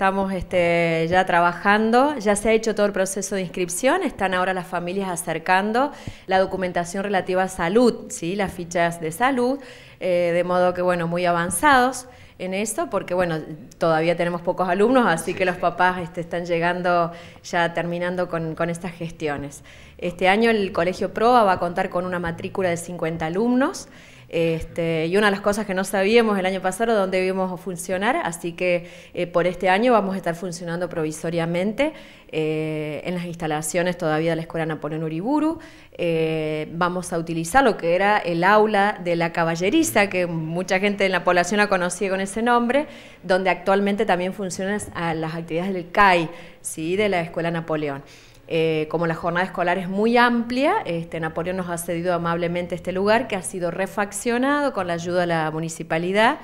estamos este, ya trabajando, ya se ha hecho todo el proceso de inscripción, están ahora las familias acercando la documentación relativa a salud, ¿sí? las fichas de salud, eh, de modo que, bueno, muy avanzados en eso, porque bueno, todavía tenemos pocos alumnos, así que los papás este, están llegando ya terminando con, con, estas gestiones. Este año el Colegio PROA va a contar con una matrícula de 50 alumnos. Este, y una de las cosas que no sabíamos el año pasado dónde íbamos a funcionar, así que eh, por este año vamos a estar funcionando provisoriamente eh, en las instalaciones todavía de la Escuela Napoleón Uriburu. Eh, vamos a utilizar lo que era el aula de la caballeriza, que mucha gente en la población la conocía con ese nombre, donde actualmente también funcionan las actividades del CAI, ¿sí? de la Escuela Napoleón. Eh, como la jornada escolar es muy amplia, este, Napoleón nos ha cedido amablemente este lugar que ha sido refaccionado con la ayuda de la municipalidad.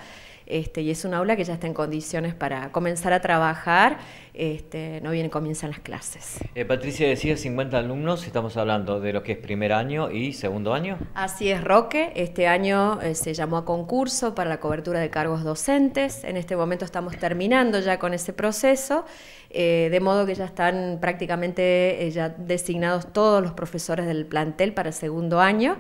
Este, y es un aula que ya está en condiciones para comenzar a trabajar, este, no bien comienzan las clases. Eh, Patricia decía 50 alumnos, estamos hablando de lo que es primer año y segundo año. Así es, Roque, este año eh, se llamó a concurso para la cobertura de cargos docentes, en este momento estamos terminando ya con ese proceso, eh, de modo que ya están prácticamente ya designados todos los profesores del plantel para el segundo año.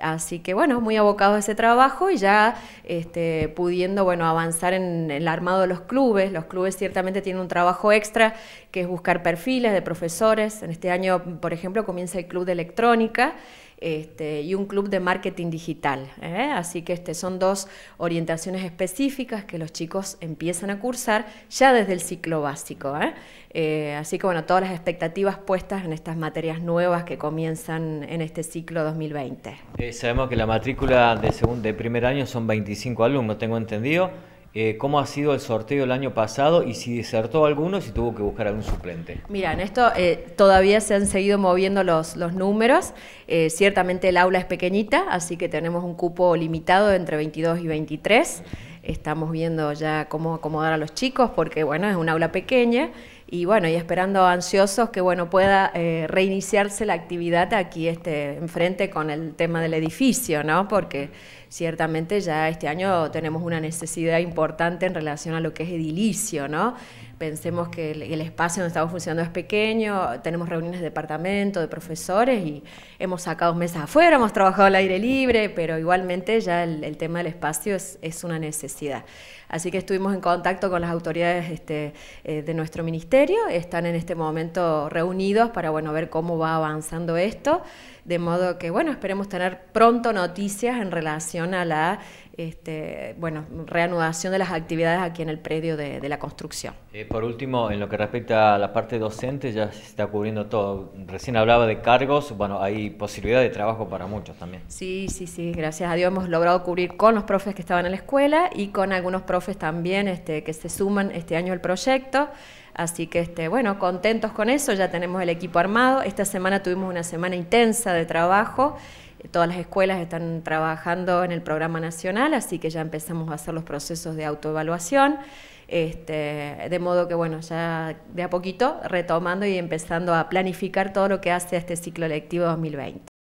Así que bueno, muy abocado a ese trabajo y ya este, pudiendo avanzar en el armado de los clubes. Los clubes ciertamente tienen un trabajo extra que es buscar perfiles de profesores. En este año, por ejemplo, comienza el Club de Electrónica este, y un club de marketing digital. ¿eh? Así que este, son dos orientaciones específicas que los chicos empiezan a cursar ya desde el ciclo básico. ¿eh? Eh, así que bueno, todas las expectativas puestas en estas materias nuevas que comienzan en este ciclo 2020. sabemos que la matrícula de, de primer año son 25 alumnos, tengo entendido. Eh, cómo ha sido el sorteo el año pasado y si desertó alguno, si tuvo que buscar algún suplente. Mira, en esto eh, todavía se han seguido moviendo los, los números. Eh, ciertamente el aula es pequeñita, así que tenemos un cupo limitado entre 22 y 23. Estamos viendo ya cómo acomodar a los chicos porque, bueno, es un aula pequeña y bueno, y esperando ansiosos que bueno, pueda eh, reiniciarse la actividad aquí este, enfrente con el tema del edificio, ¿no? porque ciertamente ya este año tenemos una necesidad importante en relación a lo que es edilicio. ¿no? Pensemos que el, espacio donde estamos funcionando es pequeño, tenemos reuniones de departamento, de profesores y hemos sacado mesas afuera, hemos trabajado al aire libre, pero igualmente ya el, tema del espacio es, es una necesidad. Así que estuvimos en contacto con las autoridades este, eh, de nuestro ministerio, están en este momento reunidos para bueno, ver cómo va avanzando esto, de modo que bueno, esperemos tener pronto noticias en relación a la este, bueno, reanudación de las actividades aquí en el predio de, la construcción. Eh, por último, en lo que respecta a la parte docente, ya se está cubriendo todo. Recién hablaba de cargos, bueno, hay posibilidad de trabajo para muchos también. Sí, sí, sí, gracias a Dios hemos logrado cubrir con los profes que estaban en la escuela y con algunos profes también este, que se suman este año al proyecto. Así que, este, bueno, contentos con eso, ya tenemos el equipo armado. Esta semana tuvimos una semana intensa de trabajo. Todas las escuelas están trabajando en el programa nacional, así que ya empezamos a hacer los procesos de autoevaluación. Este, de modo que, bueno, ya de a poquito retomando y empezando a planificar todo lo que hace este ciclo lectivo 2020.